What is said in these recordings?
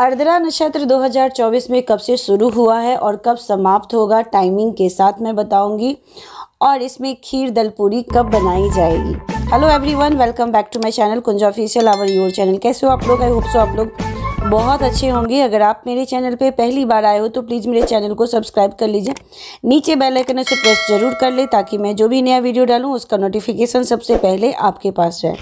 अर्द्रा नक्षत्र 2024 में कब से शुरू हुआ है और कब समाप्त होगा टाइमिंग के साथ मैं बताऊंगी और इसमें खीर दलपूरी कब बनाई जाएगी hello everyone welcome back to my channel Kunj official our your channel कैसे हो आप लोग आई होप सो आप लोग बहुत अच्छे होंगे अगर आप मेरे चैनल पे पहली बार आए हो तो प्लीज़ मेरे चैनल को सब्सक्राइब कर लीजिए नीचे बेल आइकन से प्रेस जरूर कर ले ताकि मैं जो भी नया वीडियो डालूँ उसका नोटिफिकेशन सबसे पहले आपके पास जाए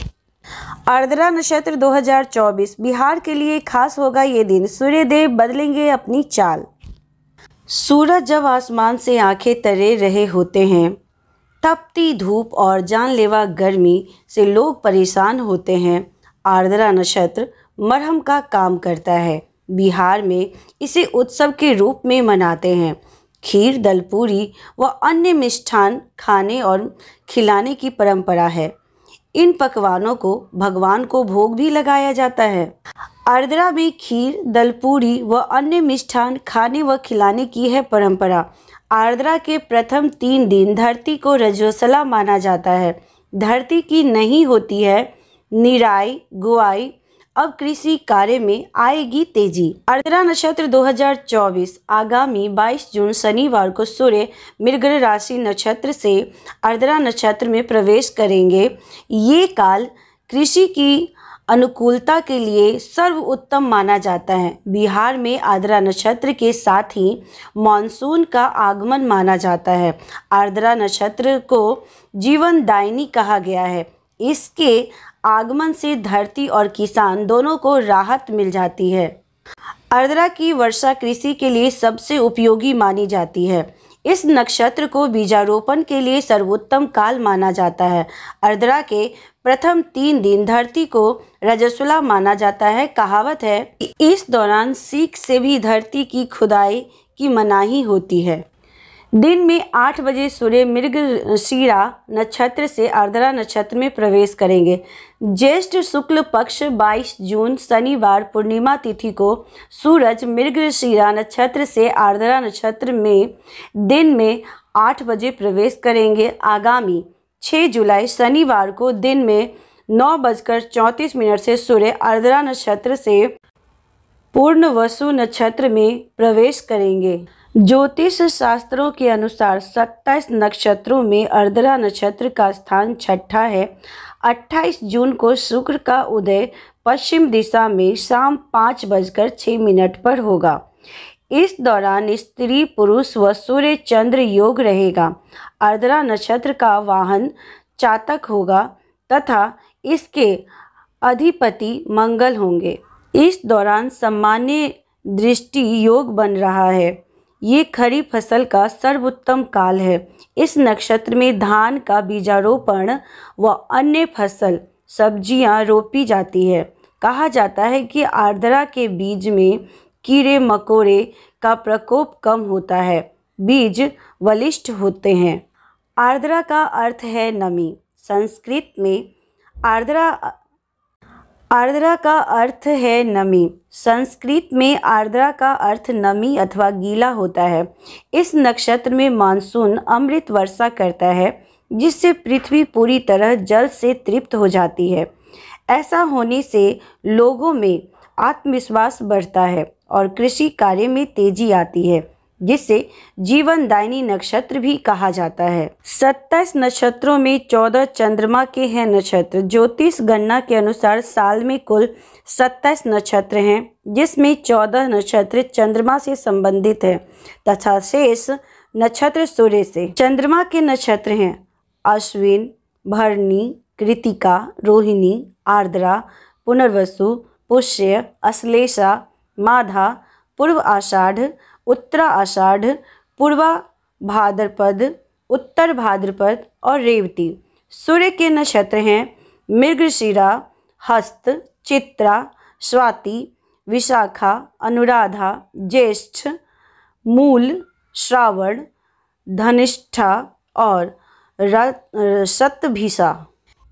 आर्द्रा नक्षत्र 2024 बिहार के लिए खास होगा ये दिन सूर्यदेव बदलेंगे अपनी चाल सूरज जब आसमान से आंखें तरे रहे होते हैं तपती धूप और जानलेवा गर्मी से लोग परेशान होते हैं आर्द्रा नक्षत्र मरहम का काम करता है बिहार में इसे उत्सव के रूप में मनाते हैं खीर दलपूरी व अन्य मिष्ठान खाने और खिलाने की परंपरा है इन पकवानों को भगवान को भोग भी लगाया जाता है आर्द्रा में खीर दलपूरी व अन्य मिष्ठान खाने व खिलाने की है परंपरा आर्द्रा के प्रथम तीन दिन धरती को रजोसला माना जाता है धरती की नहीं होती है निराई गुआई अब कृषि कार्य में आएगी तेजी अर्धरा नक्षत्र 2024 आगामी 22 जून शनिवार को सूर्य मृग राशि नक्षत्र से अर्धरा नक्षत्र में प्रवेश करेंगे ये काल कृषि की अनुकूलता के लिए सर्व उत्तम माना जाता है बिहार में आर्द्रा नक्षत्र के साथ ही मानसून का आगमन माना जाता है आर्द्रा नक्षत्र को जीवन दायनी कहा गया है इसके आगमन से धरती और किसान दोनों को राहत मिल जाती है आर्द्रा की वर्षा कृषि के लिए सबसे उपयोगी मानी जाती है इस नक्षत्र को बीजारोपण के लिए सर्वोत्तम काल माना जाता है आर्द्रा के प्रथम तीन दिन धरती को रजस्वला माना जाता है कहावत है इस दौरान सीख से भी धरती की खुदाई की मनाही होती है दिन में आठ बजे सूर्य मृग शीरा नक्षत्र से आर्द्रा नक्षत्र में प्रवेश करेंगे ज्येष्ठ शुक्ल पक्ष 22 जून शनिवार पूर्णिमा तिथि को सूरज मृग शीरा नक्षत्र से आर्द्रा नक्षत्र में दिन में आठ बजे प्रवेश करेंगे आगामी 6 जुलाई शनिवार को दिन में नौ बजकर चौंतीस मिनट से सूर्य आर्द्रा नक्षत्र से पूर्ण वसु नक्षत्र में प्रवेश करेंगे ज्योतिष शास्त्रों के अनुसार 27 नक्षत्रों में अर्धरा नक्षत्र का स्थान छठा है 28 जून को शुक्र का उदय पश्चिम दिशा में शाम पाँच बजकर छः मिनट पर होगा इस दौरान स्त्री पुरुष व सूर्य चंद्र योग रहेगा अर्धरा नक्षत्र का वाहन चातक होगा तथा इसके अधिपति मंगल होंगे इस दौरान सामान्य दृष्टि योग बन रहा है ये खरीफ फसल का सर्वोत्तम काल है इस नक्षत्र में धान का बीजारोपण व अन्य फसल सब्जियां रोपी जाती है कहा जाता है कि आर्द्रा के बीज में कीड़े मकोड़े का प्रकोप कम होता है बीज वलिष्ठ होते हैं आर्द्रा का अर्थ है नमी संस्कृत में आर्द्रा आर्द्रा का अर्थ है नमी संस्कृत में आर्द्रा का अर्थ नमी अथवा गीला होता है इस नक्षत्र में मानसून अमृत वर्षा करता है जिससे पृथ्वी पूरी तरह जल से तृप्त हो जाती है ऐसा होने से लोगों में आत्मविश्वास बढ़ता है और कृषि कार्य में तेजी आती है जिसे जीवनदायिनी नक्षत्र भी कहा जाता है सत्ताईस नक्षत्रों में चौदह चंद्रमा के हैं नक्षत्र ज्योतिष गणना के अनुसार साल में कुल सत्ताईस नक्षत्र हैं जिसमें चौदह नक्षत्र चंद्रमा से संबंधित है तथा शेष नक्षत्र सूर्य से चंद्रमा के नक्षत्र हैं अश्विन भरणी कृतिका रोहिणी आर्द्रा पुनर्वसु पुष्य अश्लेषा माधा पूर्व आषाढ़ उत्तरा आषाढ़ पूर्वा भाद्रपद उत्तर भाद्रपद और रेवती सूर्य के नक्षत्र हैं मृगशिरा हस्त चित्रा स्वाति विशाखा अनुराधा ज्येष्ठ मूल श्रावण धनिष्ठा और रत